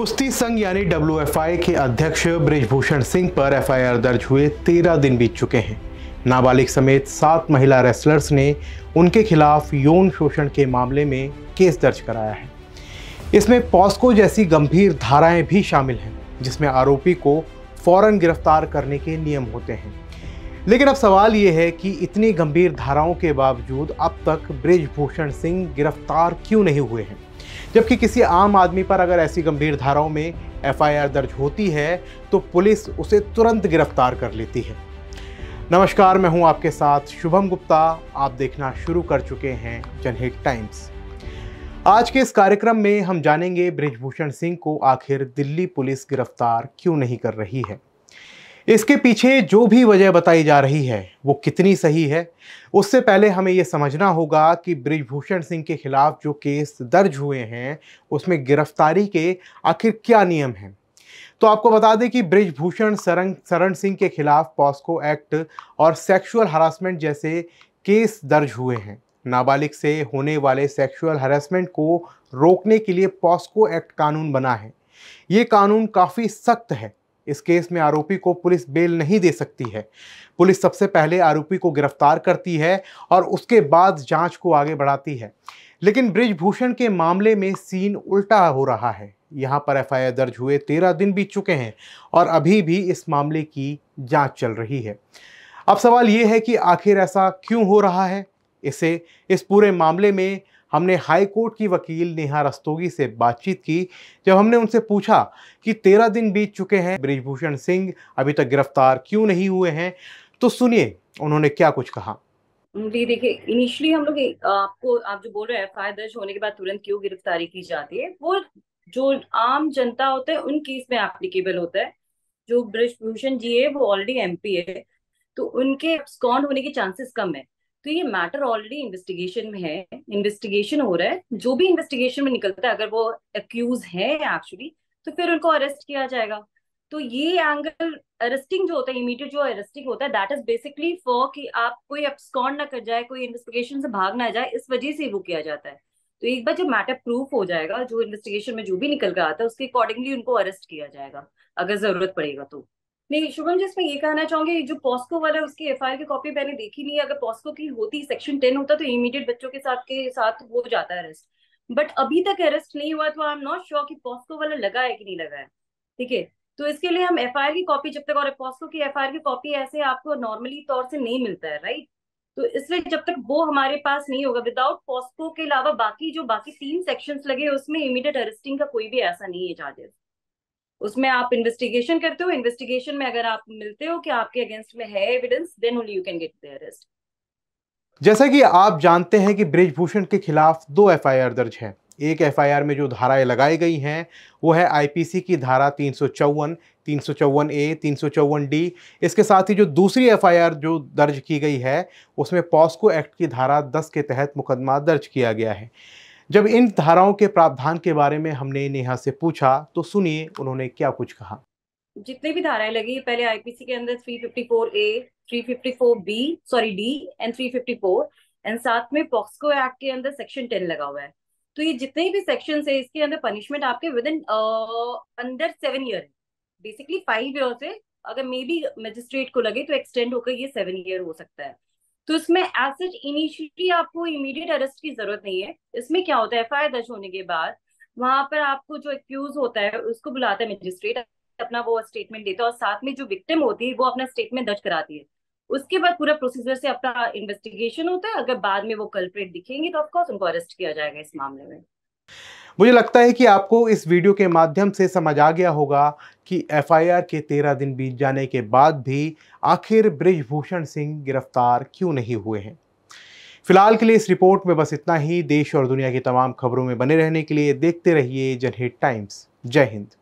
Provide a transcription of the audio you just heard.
कुश्ती संघ यानी डब्ल्यू के अध्यक्ष ब्रिजभूषण सिंह पर एफआईआर दर्ज हुए तेरह दिन बीत चुके हैं नाबालिग समेत सात महिला रेसलर्स ने उनके खिलाफ यौन शोषण के मामले में केस दर्ज कराया है इसमें पॉस्को जैसी गंभीर धाराएं भी शामिल हैं जिसमें आरोपी को फौरन गिरफ्तार करने के नियम होते हैं लेकिन अब सवाल ये है कि इतनी गंभीर धाराओं के बावजूद अब तक ब्रिजभूषण सिंह गिरफ्तार क्यों नहीं हुए हैं जबकि किसी आम आदमी पर अगर ऐसी गंभीर धाराओं में एफआईआर दर्ज होती है तो पुलिस उसे तुरंत गिरफ्तार कर लेती है नमस्कार मैं हूं आपके साथ शुभम गुप्ता आप देखना शुरू कर चुके हैं जनहित टाइम्स आज के इस कार्यक्रम में हम जानेंगे ब्रिजभूषण सिंह को आखिर दिल्ली पुलिस गिरफ्तार क्यों नहीं कर रही है इसके पीछे जो भी वजह बताई जा रही है वो कितनी सही है उससे पहले हमें ये समझना होगा कि ब्रिजभूषण सिंह के खिलाफ जो केस दर्ज हुए हैं उसमें गिरफ्तारी के आखिर क्या नियम हैं तो आपको बता दें कि ब्रिजभूषण सरंग शरण सिंह के खिलाफ पॉस्को एक्ट और सेक्सुअल हरासमेंट जैसे केस दर्ज हुए हैं नाबालिग से होने वाले सेक्सुअल हरासमेंट को रोकने के लिए पॉस्को एक्ट कानून बना है ये कानून काफ़ी सख्त है इस केस में आरोपी को पुलिस बेल नहीं दे सकती है पुलिस सबसे पहले आरोपी को गिरफ्तार करती है और उसके बाद जांच को आगे बढ़ाती है लेकिन ब्रिजभूषण के मामले में सीन उल्टा हो रहा है यहाँ पर एफआईआर दर्ज हुए तेरह दिन बीत चुके हैं और अभी भी इस मामले की जांच चल रही है अब सवाल ये है कि आखिर ऐसा क्यों हो रहा है इसे इस पूरे मामले में हमने हाई कोर्ट की वकील नेहा रस्तोगी से बातचीत की जब हमने उनसे पूछा कि तेरह दिन बीत चुके हैं ब्रिजभूषण सिंह अभी तक गिरफ्तार क्यों नहीं हुए हैं तो सुनिए उन्होंने क्या कुछ कहा जी देखिए इनिशियली हम लोग आपको आप जो बोल रहे हैं एफ दर्ज होने के बाद तुरंत क्यों गिरफ्तारी की जाती है वो जो आम जनता होता है उन केस में एप्लीकेबल होता है जो ब्रिजभूषण जी है वो ऑलरेडी एमपी है तो उनके स्कॉन्ड होने के चांसेस कम है तो ये मैटर ऑलरेडी इन्वेस्टिगेशन में है इन्वेस्टिगेशन हो रहा है जो भी इन्वेस्टिगेशन में निकलता है अगर वो अक्यूज है एक्चुअली तो फिर उनको अरेस्ट किया जाएगा तो ये एंगल अरेस्टिंग जो होता है इमीडिएट जो अरेस्टिंग होता है दैट इज बेसिकली फॉर कि आप कोई अपस्कॉन्ड ना कर जाए कोई इन्वेस्टिगेशन से भाग ना जाए इस वजह से वो किया जाता है तो एक बार जब मैटर प्रूफ हो जाएगा जो इन्वेस्टिगेशन में जो भी निकल कर आता है उसके अकॉर्डिंगली उनको अरेस्ट किया जाएगा अगर जरूरत पड़ेगा तो नहीं शुभम जी इसमें ये कहना चाहूंगी जो पॉस्को वाला उसकी एफ की कॉपी मैंने देखी नहीं अगर पॉस्को की होती सेक्शन टेन होता तो इमीडिएट बच्चों के साथ के साथ हो जाता है अरेस्ट बट अभी तक अरेस्ट नहीं हुआ तो आई एम नॉट श्योर कि पॉस्को वाला लगा है कि नहीं लगा है ठीक है तो इसके लिए हम एफ की कॉपी जब तक और पॉस्को की एफ की कॉपी ऐसे आपको नॉर्मली तौर से नहीं मिलता है राइट तो इसलिए जब तक वो हमारे पास नहीं होगा विदाउट पॉस्को के अलावा बाकी जो बाकी तीन सेक्शंस लगे उसमें इमीडिएट अरेस्टिंग का कोई भी ऐसा नहीं है चार्जेस उसमें आप इन्वेस्टिगेशन करते हो इन्वेस्टिगेशन में अगर आप मिलते हो कि आपके अगेंस्ट में है evidence then only you can get the arrest जैसा कि आप जानते हैं कि ब्रिजभूषण के खिलाफ दो एफआईआर दर्ज है एक एफआईआर में जो धाराएं लगाई गई हैं वो है आईपीसी की धारा तीन सौ चौवन तीन सौ चौवन ए तीन सौ चौवन डी इसके साथ ही जो दूसरी एफआईआर जो दर्ज की गई है उसमें पॉस्को एक्ट की धारा दस के तहत मुकदमा दर्ज किया गया है जब इन धाराओं के प्रावधान के बारे में हमने नेहा से पूछा तो सुनिए उन्होंने क्या कुछ कहा जितने भी धाराएं लगी पहले आईपीसी के अंदर 354 A 354 B sorry D and 354 and साथ में पॉक्सको एक्ट के अंदर सेक्शन 10 लगा हुआ है तो ये जितने भी सेक्शन है इसके अंदर पनिशमेंट आपके within under seven year basically five year से अगर मे बी मजिस्ट्रेट को लगे तो एक्सटेंड होकर ये सेवन ईयर हो सकता है तो इसमें एसिड इनिशियली आपको इमीडिएट अरेस्ट की जरूरत नहीं है इसमें क्या होता है एफ दर्ज होने के बाद वहां पर आपको जो एक्यूज होता है उसको बुलाता है मजिस्ट्रेट अपना वो स्टेटमेंट देता है और साथ में जो विक्टिम होती है वो अपना स्टेटमेंट दर्ज कराती है उसके बाद पूरा प्रोसीजर से अपना इन्वेस्टिगेशन होता है अगर बाद में वो कल्प्रेट दिखेंगे तो ऑफकोर्स उनको अरेस्ट किया जाएगा इस मामले में मुझे लगता है कि आपको इस वीडियो के माध्यम से समझ आ गया होगा कि एफआईआर के तेरह दिन बीत जाने के बाद भी आखिर ब्रिजभूषण सिंह गिरफ्तार क्यों नहीं हुए हैं फिलहाल के लिए इस रिपोर्ट में बस इतना ही देश और दुनिया की तमाम खबरों में बने रहने के लिए देखते रहिए जनहित टाइम्स जय हिंद